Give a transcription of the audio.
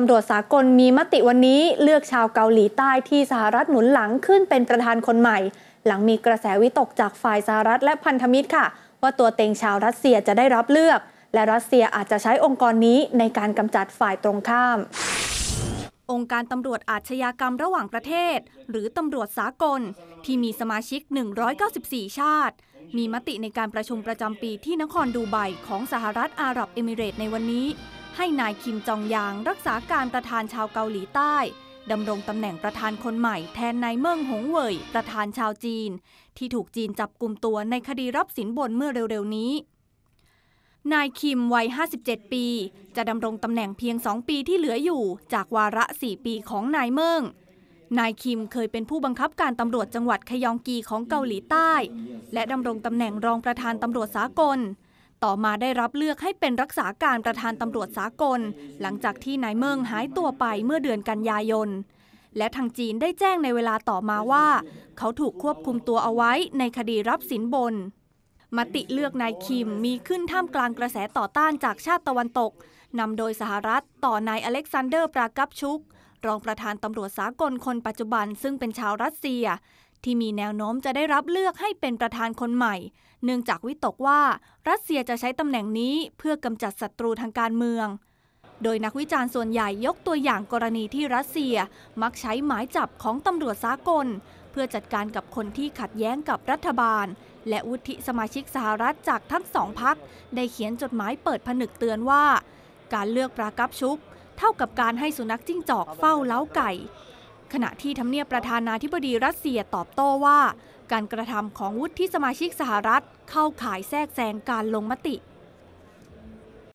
ตำรวจสากลมีมติวันนี้เลือกชาวเกาหลีใต้ที่สหรัฐหนุนหลังขึ้นเป็นประธานคนใหม่ หลังมีกระแสวิตกจากฝ่ายสหรัฐและพันธมิตรค่ะว่าตัวเต็งชาวรัสเซียจะได้รับเลือก และรัสเซียอาจจะใช้องค์กรนี้ในการกำจัดฝ่ายตรงข้าม องค์การตำรวจอาชญากรรมระหว่างประเทศ หรือตำรวจสากล ที่มีสมาชิก 194 ชาติ มีมติในการประชุมประจำปีที่นครดูไบของสหรัฐอาหรับเอมิเรตในวันนี้ให้นายคิมจองยางรักษาการประธานชาวเกาหลีใต้ดำรงตำแหน่งประธานคนใหม่แทนนายเมิงหงเว่ยประธานชาวจีน ที่ถูกจีนจับกลุ่มตัวในคดีรับสินบนเมื่อเร็วๆนี้ นายคิมวัย57ปี จะดำรงตำแหน่งเพียง2ปีที่เหลืออยู่ จากวาระ 4 ปีของนายเมิงนายคิมเคยเป็นผู้บังคับการตำรวจจังหวัดขยองกีของเกาหลีใต้ และดำรงตำแหน่งรองประธานตำรวจสากลต่อมาได้รับเลือกให้เป็นรักษาการประธานตำรวจสากล หลังจากที่นายเมิงหายตัวไปเมื่อเดือนกันยายน และทางจีนได้แจ้งในเวลาต่อมาว่า เขาถูกควบคุมตัวเอาไว้ในคดีรับสินบน มติเลือกนายคิมมีขึ้นท่ามกลางกระแสต่อต้านจากชาติตะวันตกนำโดยสหรัฐต่อนายอเล็กซานเดอร์ปรากับชุก รองประธานตำรวจสากลคนปัจจุบันซึ่งเป็นชาวรัสเซียที่มีแนวโน้มจะได้รับเลือกให้เป็นประธานคนใหม่ เนื่องจากวิตกว่ารัสเซียจะใช้ตำแหน่งนี้เพื่อกำจัดศัตรูทางการเมือง โดยนักวิจารณ์ส่วนใหญ่ยกตัวอย่างกรณีที่รัสเซียมักใช้หมายจับของตำรวจสากล เพื่อจัดการกับคนที่ขัดแย้งกับรัฐบาล และวุฒิสมาชิกสหรัฐจากทั้งสองพัก ได้เขียนจดหมายเปิดผนึกเตือนว่า การเลือกปรากับชุก เท่ากับการให้สุนัขจิ้งจอกเฝ้าเล้าไก่ขณะที่ทำเนียบประธานาธิบดีรัสเซียตอบโต้ว่า การกระทำของวุฒิสมาชิกสหรัฐ เข้าข่ายแทรกแซงการลงมติ